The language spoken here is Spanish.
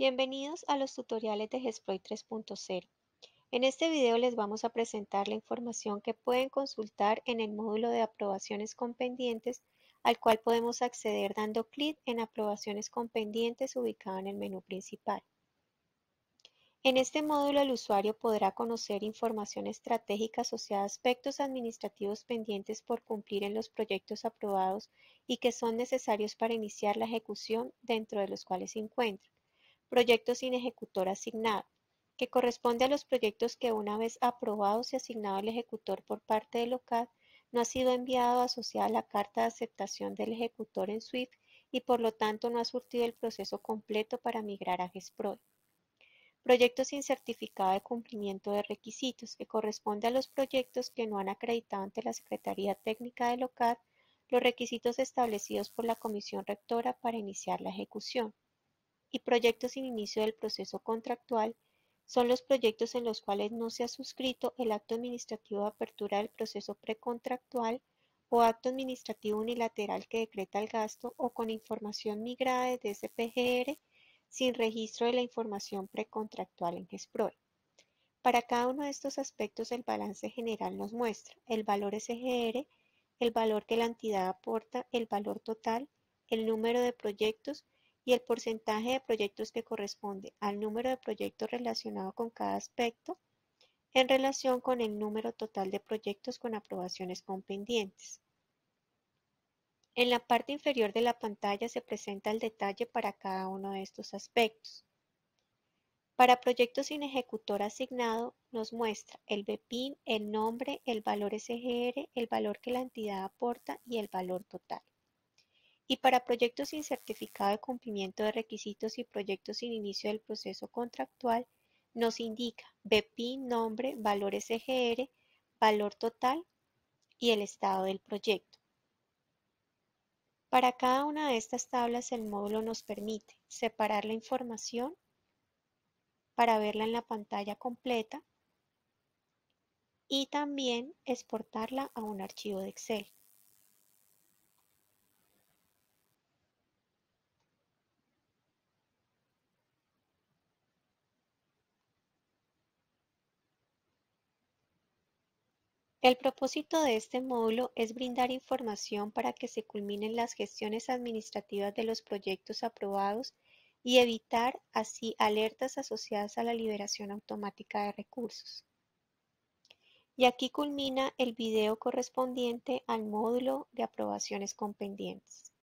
Bienvenidos a los tutoriales de Gesploit 3.0. En este video les vamos a presentar la información que pueden consultar en el módulo de aprobaciones con pendientes, al cual podemos acceder dando clic en aprobaciones con pendientes ubicado en el menú principal. En este módulo el usuario podrá conocer información estratégica asociada a aspectos administrativos pendientes por cumplir en los proyectos aprobados y que son necesarios para iniciar la ejecución dentro de los cuales se encuentran. Proyecto sin ejecutor asignado, que corresponde a los proyectos que una vez aprobados y asignado al ejecutor por parte del local, no ha sido enviado asociada a la carta de aceptación del ejecutor en SWIFT y por lo tanto no ha surtido el proceso completo para migrar a GESPROE. Proyecto sin certificado de cumplimiento de requisitos, que corresponde a los proyectos que no han acreditado ante la Secretaría Técnica del local los requisitos establecidos por la Comisión Rectora para iniciar la ejecución y proyectos sin inicio del proceso contractual son los proyectos en los cuales no se ha suscrito el acto administrativo de apertura del proceso precontractual o acto administrativo unilateral que decreta el gasto o con información migrada de SPGR sin registro de la información precontractual en GESPROE. Para cada uno de estos aspectos el balance general nos muestra el valor SGR, el valor que la entidad aporta, el valor total, el número de proyectos y el porcentaje de proyectos que corresponde al número de proyectos relacionado con cada aspecto en relación con el número total de proyectos con aprobaciones compendientes. En la parte inferior de la pantalla se presenta el detalle para cada uno de estos aspectos. Para proyectos sin ejecutor asignado nos muestra el BPIN, el nombre, el valor SGR, el valor que la entidad aporta y el valor total y para proyectos sin certificado de cumplimiento de requisitos y proyectos sin inicio del proceso contractual, nos indica BPIN, nombre, valores EGR, valor total y el estado del proyecto. Para cada una de estas tablas el módulo nos permite separar la información para verla en la pantalla completa y también exportarla a un archivo de Excel. El propósito de este módulo es brindar información para que se culminen las gestiones administrativas de los proyectos aprobados y evitar así alertas asociadas a la liberación automática de recursos. Y aquí culmina el video correspondiente al módulo de aprobaciones con pendientes.